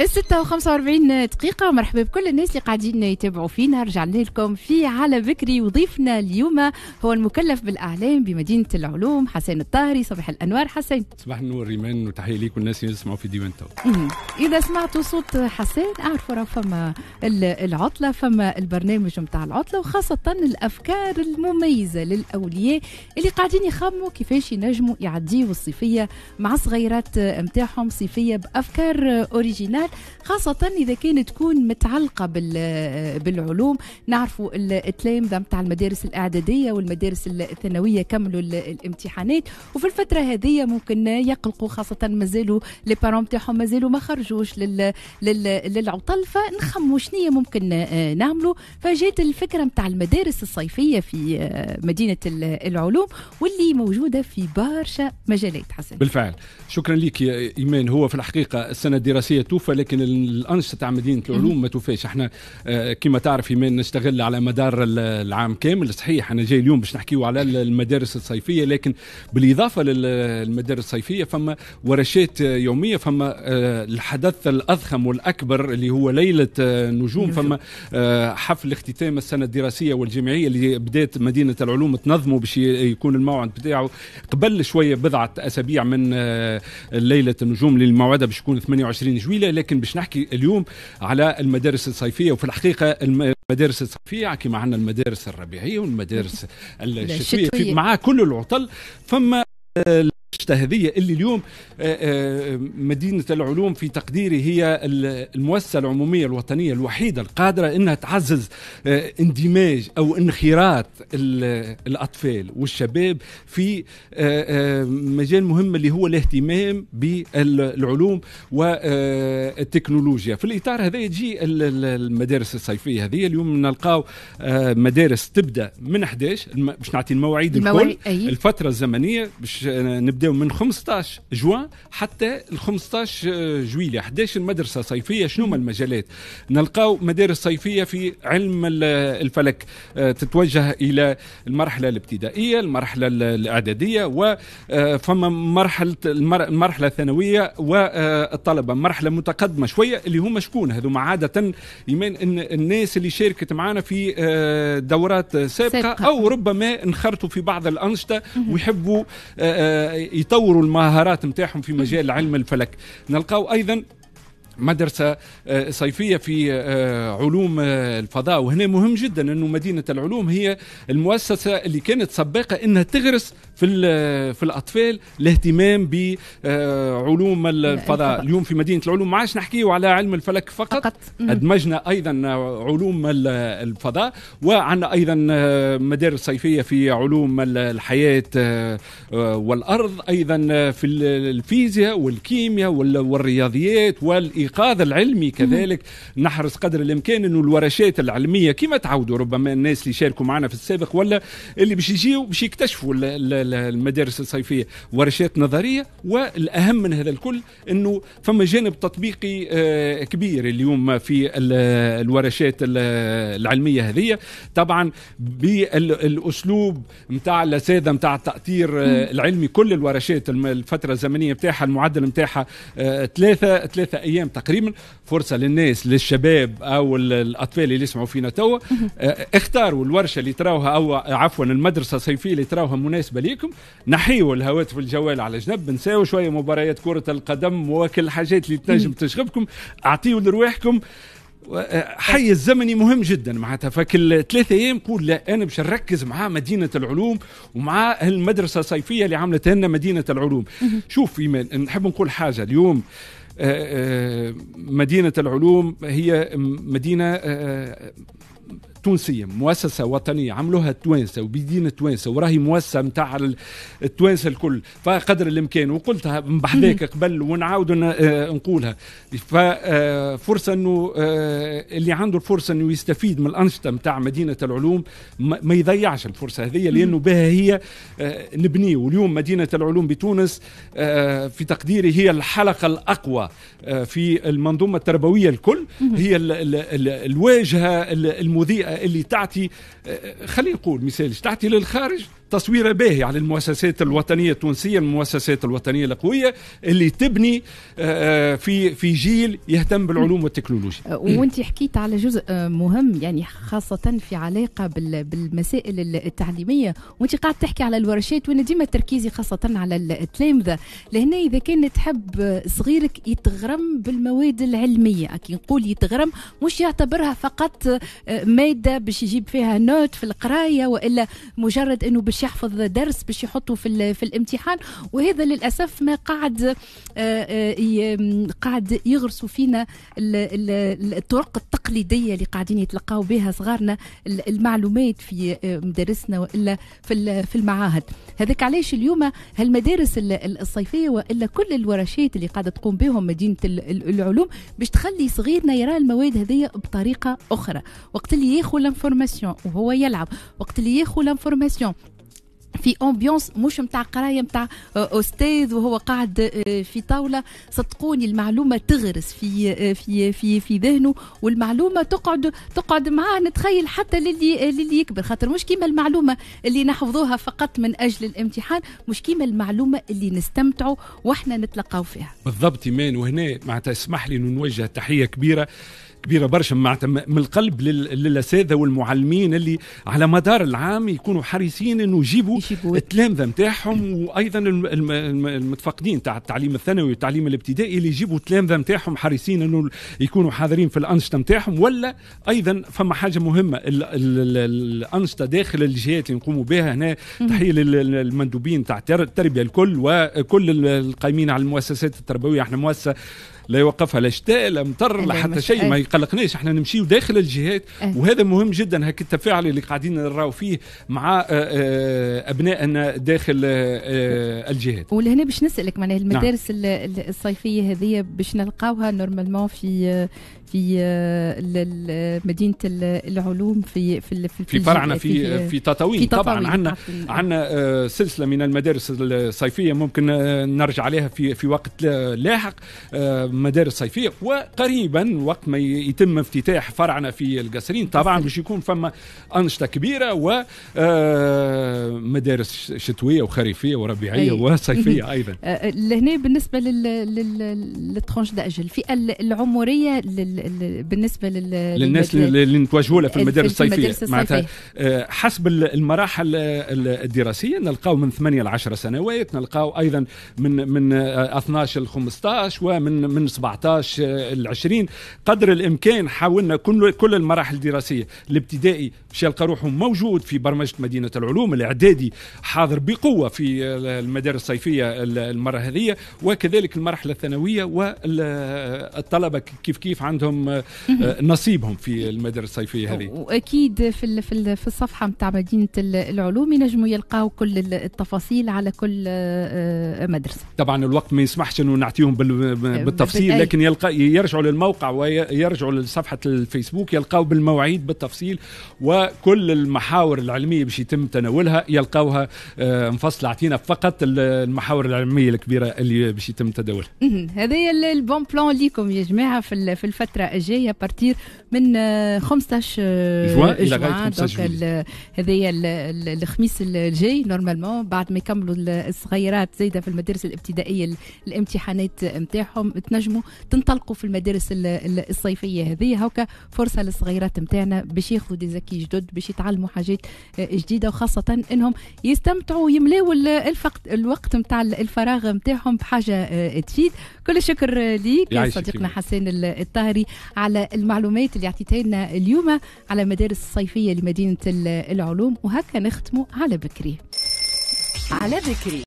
الستة وخمسة واربعين دقيقة مرحبا بكل الناس اللي قاعدين يتابعوا فينا رجعنا لكم في على بكري وضيفنا اليوم هو المكلف بالإعلام بمدينة العلوم حسين الطاهري صباح الأنوار حسين صباح النور ريمان وتحية ليك والناس اللي يسمعوا في ديوان تو إذا سمعتوا صوت حسين أعرفوا راه فما العطلة فما البرنامج نتاع العطلة وخاصة الأفكار المميزة للأولياء اللي قاعدين يخموا كيفاش ينجموا يعديوا الصيفية مع صغيرات نتاعهم صيفية بأفكار أوريجينال الأطفال خاصة إذا كانت تكون متعلقة بالعلوم نعرفوا التلامذة متاع المدارس الإعدادية والمدارس الثانوية كملوا الامتحانات وفي الفترة هذه ممكن يقلقوا خاصة مازالوا لي بارون تاعهم مازالوا ما خرجوش لل... لل... للعطل فنخموا شنية ممكن آه، نعملوا فجات الفكرة متاع المدارس الصيفية في آه، مدينة العلوم واللي موجودة في برشا مجالات حسن بالفعل شكرا لك يا إيمان هو في الحقيقة السنة الدراسية توفى ولكن الانشطه تاع مدينه العلوم ما توفاش احنا آه، كما تعرف ايمان نشتغل على مدار العام كامل صحيح انا جاي اليوم باش نحكيو على المدارس الصيفيه لكن بالاضافه للمدارس الصيفيه فما ورشات آه، يوميه فما آه، الحدث الاضخم والاكبر اللي هو ليله نجوم فما حفل اختتام السنه الدراسيه والجامعيه اللي بدات مدينه العلوم تنظمه باش يكون الموعد بتاعه قبل شويه بضعه اسابيع من ليله النجوم للموعد باش يكون 28 جويلة لكن لكن باش نحكي اليوم على المدارس الصيفيه وفي الحقيقه المدارس الصيفيه كما عندنا المدارس الربيعيه والمدارس الشتويه مع كل العطل فما هذه اللي اليوم آه، آه، مدينة العلوم في تقديري هي المؤسسة العمومية الوطنية الوحيدة القادرة أنها تعزز آه، اندماج أو انخراط الأطفال والشباب في مجال مهم اللي هو الاهتمام بالعلوم والتكنولوجيا في الإطار هذا يجي المدارس الصيفية هذه اليوم نلقاو مدارس تبدأ من 11 باش نعطي المواعيد الكل الفترة الزمنية باش نبدأ نبداو من 15 جوان حتى ال 15 آه، جويليا 11 مدرسة صيفية شنو هما المجالات نلقاو مدارس صيفية في علم الفلك آه، تتوجه إلى المرحلة الابتدائية المرحلة الإعدادية وفما آه، مرحلة المرحلة الثانوية والطلبة مرحلة متقدمة شوية اللي هما شكون هذوما عادة ان الناس اللي شاركت معنا في دورات سابقة, سابقة. أو ربما انخرطوا في بعض الأنشطة ويحبوا يطوروا المهارات نتاعهم في مجال علم الفلك نلقاو ايضا مدرسه آه، صيفيه في آه، علوم آه، الفضاء وهنا مهم جدا انه مدينه العلوم هي المؤسسه اللي كانت سباقه انها تغرس في في الاطفال الاهتمام بعلوم الفضاء اليوم في مدينه العلوم ما عادش نحكيو على علم الفلك فقط, فقط. ادمجنا ايضا علوم الفضاء وعنا ايضا مدارس صيفيه في علوم الحياه والارض ايضا في الفيزياء والكيمياء والرياضيات والاغاثه الاستيقاظ العلمي كذلك نحرص قدر الامكان انه الورشات العلميه كما تعودوا ربما الناس اللي شاركوا معنا في السابق ولا اللي باش يجيو باش يكتشفوا المدارس الصيفيه ورشات نظريه والاهم من هذا الكل انه فما جانب تطبيقي آه، كبير اليوم في الورشات العلميه هذه طبعا بالاسلوب نتاع الاساتذه نتاع التاطير آه، العلمي كل الورشات الفتره الزمنيه نتاعها المعدل نتاعها آه، ثلاثه ثلاثه ايام تقريبا فرصه للناس للشباب او الاطفال اللي يسمعوا فينا توا آه، اختاروا الورشه اللي تراوها او عفوا المدرسه الصيفيه اللي تراوها مناسبه ليكم نحيوا الهواتف الجوال على جنب نساو شويه مباريات كره القدم وكل الحاجات اللي تنجم تشغبكم اعطيوا لرواحكم آه، حي الزمني مهم جدا معناتها فكل ثلاثة ايام قول لا انا باش نركز مع مدينه العلوم ومع المدرسه الصيفيه اللي عملت لنا مدينه العلوم شوف ايمان نحب نقول حاجه اليوم آه آه، آه، مدينة العلوم هي مدينة آه، تونسيه مؤسسه وطنيه عملوها التوانسه وبيدين التوانسه وراهي مؤسسه نتاع التوانسه الكل فقدر الامكان وقلتها من بحذاك قبل ونعاود آه، نقولها ففرصه آه، انه آه، اللي عنده الفرصه انه يستفيد من الانشطه نتاع مدينه العلوم ما يضيعش الفرصه هذه لانه بها هي نبني واليوم مدينه العلوم بتونس في تقديري هي الحلقه الاقوى في المنظومه التربويه الكل هي الواجهه المذيئه اللي تعطي آه، آه، خلينا نقول مثال تعطي للخارج تصوير باهي على المؤسسات الوطنيه التونسيه المؤسسات الوطنيه القويه اللي تبني آه، آه، في في جيل يهتم بالعلوم والتكنولوجيا آه، وانت حكيت على جزء مهم يعني خاصه في علاقه بالمسائل التعليميه وانت قاعد تحكي على الورشات وانا ديما تركيزي خاصه على التلامذه لهنا اذا كان تحب صغيرك يتغرم بالمواد العلميه كي نقول يتغرم مش يعتبرها فقط ماده باش يجيب فيها نوت في القرايه والا مجرد انه باش باش يحفظ درس باش يحطه في في الامتحان وهذا للاسف ما قاعد آه، آه، قاعد يغرسوا فينا الطرق التقليديه اللي قاعدين يتلقاو بها صغارنا المعلومات في آه، مدارسنا والا في في المعاهد هذاك علاش اليوم هالمدارس الصيفيه والا كل الورشات اللي قاعده تقوم بهم مدينه العلوم باش تخلي صغيرنا يرى المواد هذه بطريقه اخرى وقت اللي ياخذ لانفورماسيون وهو يلعب وقت اللي ياخذ لانفورماسيون في امبيونس مش نتاع قرايه نتاع آه، استاذ وهو قاعد آه، في طاوله صدقوني المعلومه تغرس في آه، في في في ذهنه والمعلومه تقعد تقعد معاه نتخيل حتى للي للي يكبر خاطر مش كيما المعلومه اللي نحفظوها فقط من اجل الامتحان مش كيما المعلومه اللي نستمتعوا واحنا نتلقاو فيها بالضبط ايمان وهنا معناتها اسمح لي نوجه تحيه كبيره كبيره برشا معناتها من القلب للاساتذه والمعلمين اللي على مدار العام يكونوا حريصين انه يجيبوا التلامذه نتاعهم وايضا المتفقدين تاع التعليم الثانوي والتعليم الابتدائي اللي يجيبوا التلامذه نتاعهم حريصين انه يكونوا حاضرين في الانشطه نتاعهم ولا ايضا فما حاجه مهمه الانشطه داخل الجهات اللي نقوموا بها هنا تحيه للمندوبين تاع التربيه الكل وكل القايمين على المؤسسات التربويه احنا مؤسسه لا يوقفها لا شتاء لا مطر لا حتى شيء ما إيه. يقلقناش احنا نمشيو داخل الجهات إيه. وهذا مهم جدا هك التفاعل اللي قاعدين نراو فيه مع آه، آه، ابنائنا داخل آه، الجهات ولهنا باش نسالك معناها نعم. المدارس نعم. الصيفيه هذه باش نلقاوها نورمالمون في في آه، مدينه العلوم في في في, في فرعنا في في تطاوين طبعا عندنا عندنا آه، سلسله من المدارس الصيفيه ممكن آه، نرجع عليها في في وقت لاحق مدارس صيفيه وقريبا وقت ما يتم افتتاح فرعنا في القصرين طبعا باش يكون فما انشطه كبيره و مدارس شتويه وخريفيه وربيعيه أي. وصيفيه ايضا لهنا بالنسبه للترونش داجل الفئه العمريه لل بالنسبه لل للناس اللي نتواجهوا في المدارس الصيفيه معناتها آه، حسب المراحل آه، الدراسيه نلقاو من 8 ل 10 سنوات نلقاو ايضا من من 12 آه، ل 15 ومن من 17 ل 20 قدر الامكان حاولنا كل كل المراحل الدراسيه الابتدائي باش يلقى روحه موجود في برمجه مدينه العلوم الاعدادي حاضر بقوه في المدارس الصيفيه المره هذه وكذلك المرحله الثانويه والطلبه كيف كيف عندهم عندهم آه، آه، نصيبهم في المدارس الصيفيه هذه واكيد في في الصفحه نتاع مدينه العلوم ينجموا يلقاو كل التفاصيل على كل آه، مدرسه طبعا الوقت ما يسمحش انه نعطيهم بالتفصيل لكن يلقى يرجعوا للموقع ويرجعوا لصفحه الفيسبوك يلقاو بالمواعيد بالتفصيل وكل المحاور العلميه باش يتم تناولها يلقاوها مفصله عطينا فقط المحاور العلميه الكبيره اللي باش يتم تداولها هذا البون بلان ليكم يا جماعه في الفتره الفتره الجايه بارتير من 15 جوان الى غايه 15 جوان هذايا الخميس الجاي نورمالمون بعد ما يكملوا الصغيرات زايده في المدارس الابتدائيه الامتحانات نتاعهم تنجموا تنطلقوا في المدارس الصيفيه هذه هكا فرصه للصغيرات نتاعنا باش ياخذوا ديزاكي جدد باش يتعلموا حاجات آه، جديده وخاصه انهم يستمتعوا الفقت الوقت نتاع الفراغ نتاعهم بحاجه آه، تفيد كل الشكر ليك يا صديقنا حسين الطاهري على المعلومات اللي اعطيتها لنا اليوم على مدارس الصيفيه لمدينه العلوم وهكا نختموا على بكري على بكري